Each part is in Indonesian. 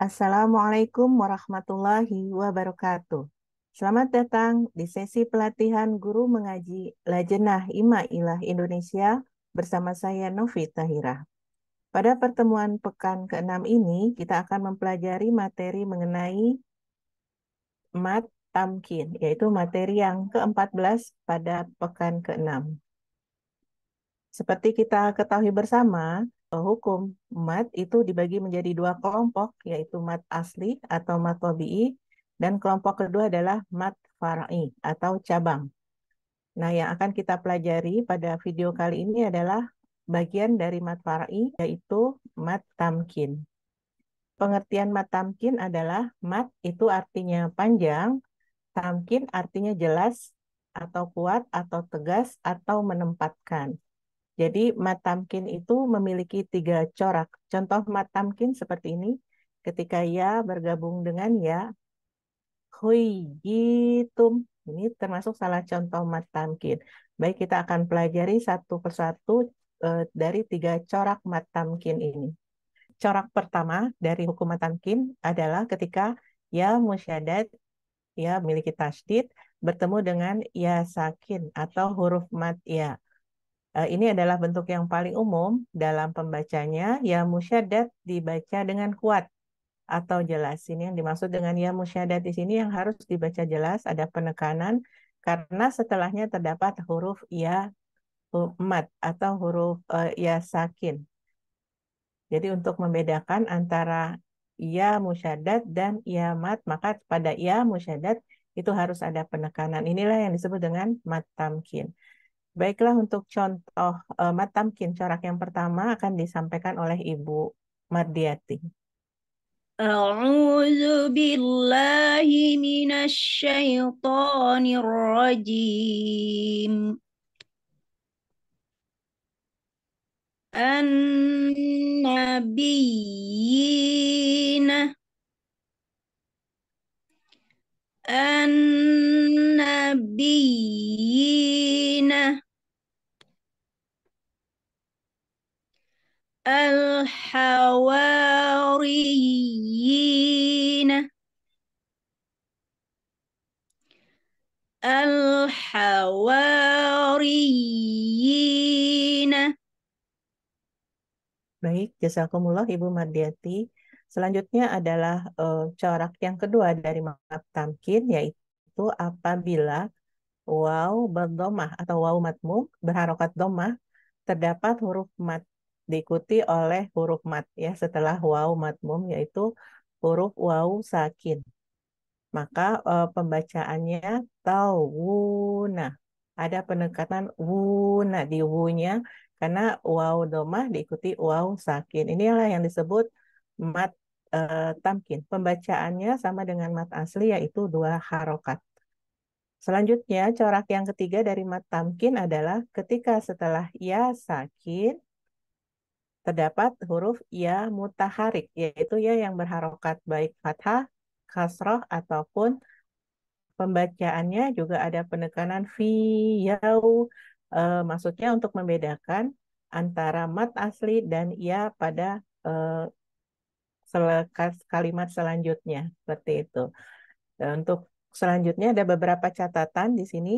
Assalamualaikum warahmatullahi wabarakatuh. Selamat datang di sesi pelatihan guru mengaji Lajenah Ima Ilah Indonesia bersama saya Novi Tahira. Pada pertemuan pekan ke-6 ini, kita akan mempelajari materi mengenai mat tamkin, yaitu materi yang ke-14 pada pekan ke-6. Seperti kita ketahui bersama, hukum. Mat itu dibagi menjadi dua kelompok, yaitu mat asli atau mat tabi'i, dan kelompok kedua adalah mat fara'i atau cabang. Nah, yang akan kita pelajari pada video kali ini adalah bagian dari mat fara'i, yaitu mat tamkin. Pengertian mat tamkin adalah mat itu artinya panjang, tamkin artinya jelas atau kuat atau tegas atau menempatkan. Jadi matamkin itu memiliki tiga corak. Contoh matamkin seperti ini. Ketika ya bergabung dengan ya, hui gitum. Ini termasuk salah contoh matamkin. Baik, kita akan pelajari satu persatu eh, dari tiga corak matamkin ini. Corak pertama dari hukum matamkin adalah ketika ya musyadat ya memiliki tasdid bertemu dengan ya sakin atau huruf mat ya. Eh, ini adalah bentuk yang paling umum dalam pembacanya. Ya musyadat dibaca dengan kuat atau jelas. Ini yang dimaksud dengan ya musyadat di sini yang harus dibaca jelas, ada penekanan karena setelahnya terdapat huruf ya umat atau huruf eh, ya sakin. Jadi untuk membedakan antara ya musyadat dan ya mat, maka pada ya musyadat itu harus ada penekanan. Inilah yang disebut dengan mat tamkin. Baiklah, untuk contoh oh, eh, matamkin corak yang pertama akan disampaikan oleh Ibu Mardiati. أعوذ بالله من an الرجيم an النبيين Al الحواريين Baik, jazakumullah Ibu Mardiati. Selanjutnya adalah uh, corak yang kedua dari map tamkin yaitu apabila waw berdomah atau waw matmum berharokat domah terdapat huruf mat diikuti oleh huruf mat ya setelah wau matmum yaitu huruf wau sakin. Maka e, pembacaannya tawuna. Ada penekanan wuna di wunya karena wau domah diikuti wau sakin. Inilah yang disebut mat e, tamkin. Pembacaannya sama dengan mat asli yaitu dua harokat. Selanjutnya, corak yang ketiga dari mat tamkin adalah ketika setelah ya sakin, terdapat huruf ya mutaharik, yaitu ya yang berharokat baik fathah, kasroh, ataupun pembacaannya juga ada penekanan fi, yau, e, eh, maksudnya untuk membedakan antara mat asli dan ya pada e, eh, selekas kalimat selanjutnya, seperti itu. Dan untuk selanjutnya ada beberapa catatan di sini.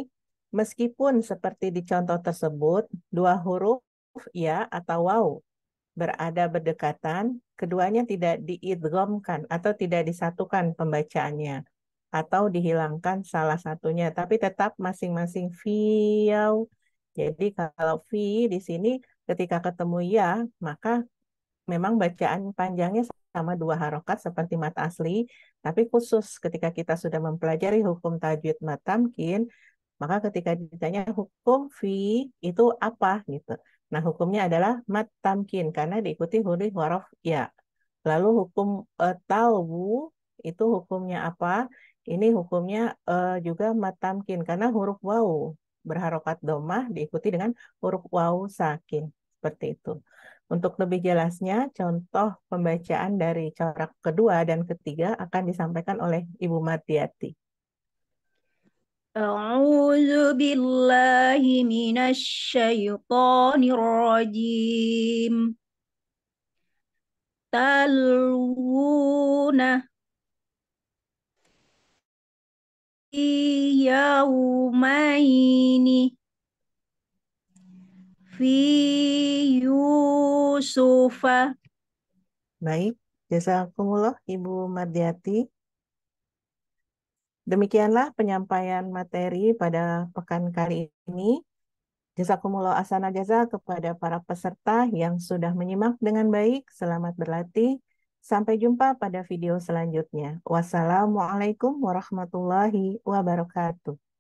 Meskipun seperti di contoh tersebut, dua huruf ya atau wow berada berdekatan, keduanya tidak diidromkan atau tidak disatukan pembacaannya atau dihilangkan salah satunya, tapi tetap masing-masing fiyau. Jadi kalau fi di sini ketika ketemu ya, maka memang bacaan panjangnya sama dua harokat seperti mat asli, tapi khusus ketika kita sudah mempelajari hukum tajwid matamkin, maka ketika ditanya hukum fi itu apa gitu. Nah, hukumnya adalah mat tamkin karena diikuti huruf waraf ya. Lalu hukum uh, e, talbu itu hukumnya apa? Ini hukumnya uh, juga mat tamkin karena huruf wau berharokat domah diikuti dengan huruf wau sakin seperti itu. Untuk lebih jelasnya, contoh pembacaan dari corak kedua dan ketiga akan disampaikan oleh Ibu matiati A'udzu billahi minasyaitonir rajim. Taluna yaumaini fi yusufa. Baik, jasa aku Ibu Mardiyati. Demikianlah penyampaian materi pada pekan kali ini. Jazakumullah asana jaza kepada para peserta yang sudah menyimak dengan baik. Selamat berlatih. Sampai jumpa pada video selanjutnya. Wassalamualaikum warahmatullahi wabarakatuh.